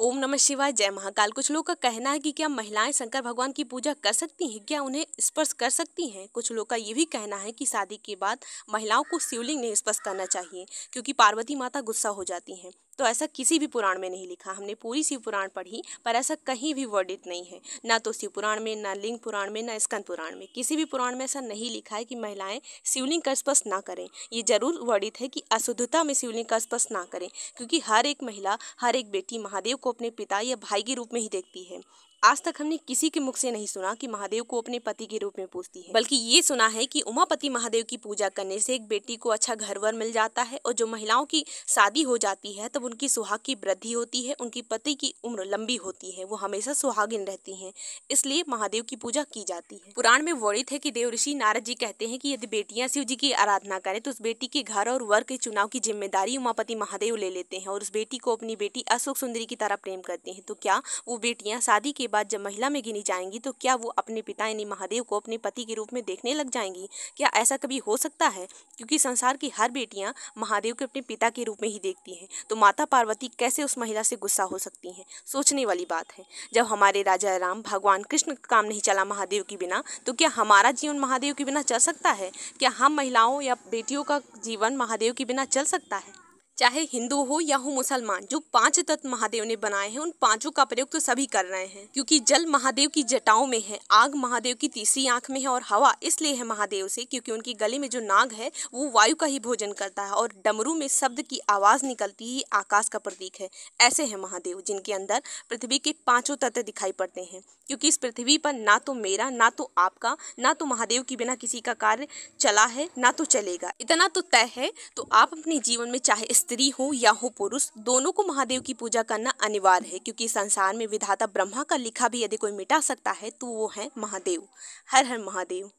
ओम नमः शिवाय जय महाकाल कुछ लोगों का कहना है कि क्या महिलाएं शंकर भगवान की पूजा कर सकती हैं क्या उन्हें स्पर्श कर सकती हैं कुछ लोग का ये भी कहना है कि शादी के बाद महिलाओं को शिवलिंग नहीं स्पर्श करना चाहिए क्योंकि पार्वती माता गुस्सा हो जाती हैं तो ऐसा किसी भी पुराण में नहीं लिखा हमने पूरी शिव पुराण पढ़ी पर ऐसा कहीं भी वर्णित नहीं है ना तो शिव पुराण में ना लिंग पुराण में ना स्कंद पुराण में किसी भी पुराण में ऐसा नहीं लिखा है कि महिलाएं शिवलिंग का स्पर्श ना करें ये जरूर वर्णित है कि अशुद्धता में शिवलिंग का स्पर्श ना करें क्योंकि हर एक महिला हर एक बेटी महादेव को अपने पिता या भाई के रूप में ही देखती है आज तक हमने किसी के मुख से नहीं सुना कि महादेव को अपने पति के रूप में पूछती है बल्कि ये सुना है कि उमापति महादेव की पूजा करने से एक बेटी को अच्छा घर वर मिल जाता है और जो महिलाओं की शादी हो जाती है तब उनकी सुहाग की वृद्धि होती है उनकी पति की उम्र लंबी होती है वो हमेशा सुहागिन रहती है इसलिए महादेव की पूजा की जाती है पुराण में वर्णित है की देव ऋषि नारद जी कहते हैं की यदि बेटियां शिव जी की आराधना करें तो उस बेटी के घर और वर के चुनाव की जिम्मेदारी उमापति महादेव ले लेते हैं और उस बेटी को अपनी बेटी अशोक सुंदरी की तरह प्रेम करते हैं तो क्या वो बेटियां शादी के की बात जब महिला में गिनी जाएंगी तो क्या वो अपने पिता यानी महादेव को अपने पति के रूप में देखने लग जाएंगी क्या ऐसा कभी हो सकता है क्योंकि संसार की हर बेटियां महादेव के अपने पिता के रूप में ही देखती हैं तो माता पार्वती कैसे उस महिला से गुस्सा हो सकती हैं सोचने वाली बात है जब हमारे राजा राम भगवान कृष्ण का काम नहीं चला महादेव के बिना तो क्या हमारा जीवन महादेव के बिना चल सकता है क्या हम महिलाओं या बेटियों का जीवन महादेव के बिना चल सकता है चाहे हिंदू हो या हो मुसलमान जो पांच तत्व महादेव ने बनाए हैं उन पांचों का प्रयोग तो सभी कर रहे हैं क्योंकि जल महादेव की जटाओं में है आग महादेव की तीसरी आंख में है और हवा इसलिए है महादेव से क्योंकि उनके गले में जो नाग है वो वायु का ही भोजन करता है और डमरू में शब्द की आवाज निकलती ही आकाश का प्रतीक है ऐसे है महादेव जिनके अंदर पृथ्वी के पांचों तत्व दिखाई पड़ते हैं क्योंकि इस पृथ्वी पर ना तो मेरा ना तो आपका ना तो महादेव के बिना किसी का कार्य चला है ना तो चलेगा इतना तो तय है तो आप अपने जीवन में चाहे इस स्त्री हो या हो पुरुष दोनों को महादेव की पूजा करना अनिवार्य है क्योंकि संसार में विधाता ब्रह्मा का लिखा भी यदि कोई मिटा सकता है तो वो है महादेव हर हर महादेव